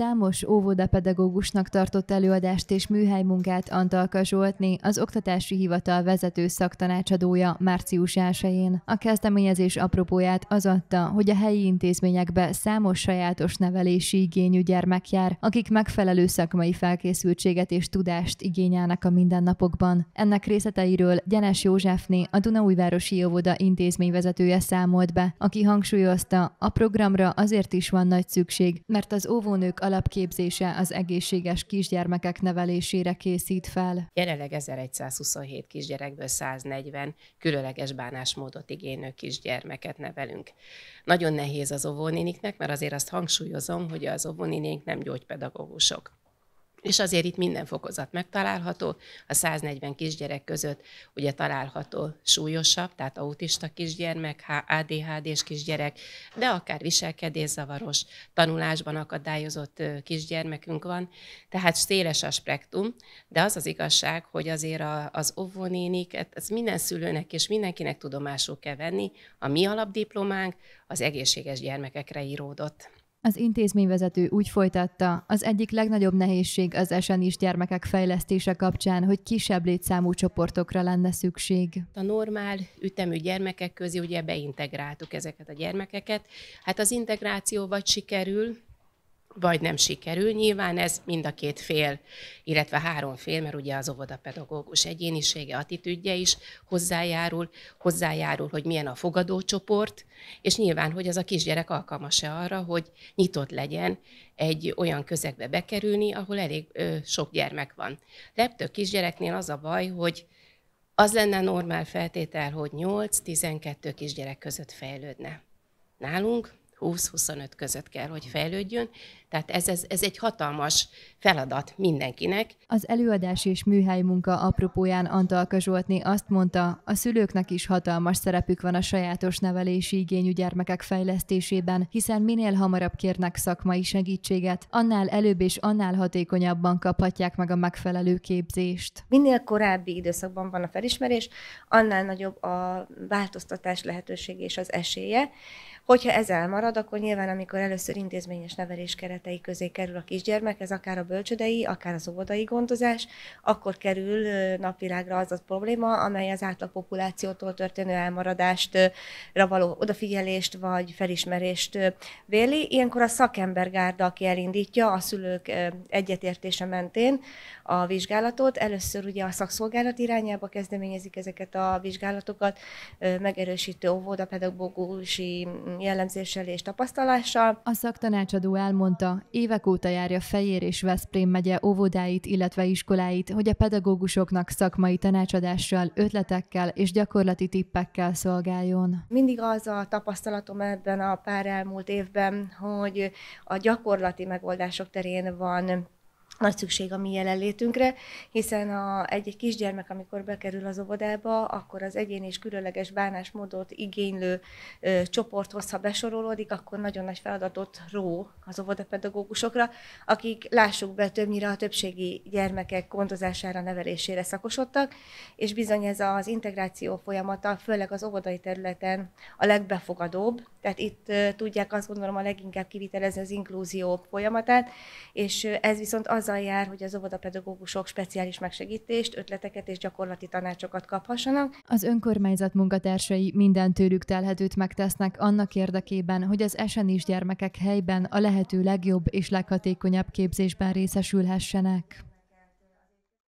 Számos óvodapedagógusnak tartott előadást és műhelymunkát Antalka Zsoltné, az Oktatási Hivatal vezető szaktanácsadója március 1-én. A kezdeményezés apropóját az adta, hogy a helyi intézményekbe számos sajátos nevelési igényű gyermek jár, akik megfelelő szakmai felkészültséget és tudást igényelnek a mindennapokban. Ennek részleteiről Gyenes Józsefné, a Dunaújvárosi Óvoda intézményvezetője számolt be, aki hangsúlyozta, a programra azért is van nagy szükség, mert az óvónők a alapképzése az egészséges kisgyermekek nevelésére készít fel. Jelenleg 1127 kisgyerekből 140 különleges bánásmódot igénylő kisgyermeket nevelünk. Nagyon nehéz az óvónéniknek, mert azért azt hangsúlyozom, hogy az óvónénik nem gyógypedagógusok. És azért itt minden fokozat megtalálható, a 140 kisgyerek között ugye található súlyosabb, tehát autista kisgyermek, ADHD-s kisgyerek, de akár viselkedészavaros, tanulásban akadályozott kisgyermekünk van, tehát széles a spektrum, de az az igazság, hogy azért az óvónénik, ez minden szülőnek és mindenkinek tudomásul kell venni, a mi alapdiplománk az egészséges gyermekekre íródott. Az intézményvezető úgy folytatta, az egyik legnagyobb nehézség az is gyermekek fejlesztése kapcsán, hogy kisebb létszámú csoportokra lenne szükség. A normál ütemű gyermekek közé ugye beintegráltuk ezeket a gyermekeket. Hát az integráció vagy sikerül, vagy nem sikerül. Nyilván ez mind a két fél, illetve három fél, mert ugye az óvodapedagógus egyénisége, attitűdje is hozzájárul, hozzájárul, hogy milyen a fogadócsoport, és nyilván, hogy az a kisgyerek alkalmas-e arra, hogy nyitott legyen egy olyan közegbe bekerülni, ahol elég ö, sok gyermek van. Leptő kisgyereknél az a baj, hogy az lenne normál feltétel, hogy 8-12 kisgyerek között fejlődne. Nálunk 20-25 között kell, hogy fejlődjön. Tehát ez, ez, ez egy hatalmas feladat mindenkinek. Az előadás és műhely munka apropóján Antal Zsoltné azt mondta, a szülőknek is hatalmas szerepük van a sajátos nevelési igényű gyermekek fejlesztésében, hiszen minél hamarabb kérnek szakmai segítséget, annál előbb és annál hatékonyabban kaphatják meg a megfelelő képzést. Minél korábbi időszakban van a felismerés, annál nagyobb a változtatás lehetősége és az esélye. Hogyha ez elmarad, marad, akkor nyilván, amikor először intézményes nevelés keretei közé kerül a kisgyermek, ez akár a bölcsödei, akár az óvodai gondozás, akkor kerül napvilágra az a probléma, amely az átlag populációtól történő elmaradást, való odafigyelést vagy felismerést véli. Ilyenkor a szakembergárda, aki elindítja a szülők egyetértése mentén a vizsgálatot, először ugye a szakszolgálat irányába kezdeményezik ezeket a vizsgálatokat, megerősítő óvodapedagógusi jellemzéssel és és tapasztalással. A szaktanácsadó elmondta, évek óta járja Fejér és Veszprém megye óvodáit, illetve iskoláit, hogy a pedagógusoknak szakmai tanácsadással, ötletekkel és gyakorlati tippekkel szolgáljon. Mindig az a tapasztalatom ebben a pár elmúlt évben, hogy a gyakorlati megoldások terén van nagy szükség a mi jelenlétünkre, hiszen a, egy, egy kisgyermek, amikor bekerül az óvodába, akkor az egyén és különleges bánásmódot igénylő ö, csoporthoz, ha besorolódik, akkor nagyon nagy feladatot ró az óvodapedagógusokra, akik, lássuk be, többnyire a többségi gyermekek gondozására, nevelésére szakosodtak, és bizony ez az integráció folyamata, főleg az óvodai területen a legbefogadóbb, tehát itt ö, tudják azt gondolom a leginkább kivitelezni az inklúzió folyamatát, és ö, ez viszont az azzal jár, hogy az óvodapedagógusok speciális megsegítést, ötleteket és gyakorlati tanácsokat kaphassanak. Az önkormányzat munkatársai minden tőlük telhetőt megtesznek annak érdekében, hogy az esenés gyermekek helyben a lehető legjobb és leghatékonyabb képzésben részesülhessenek.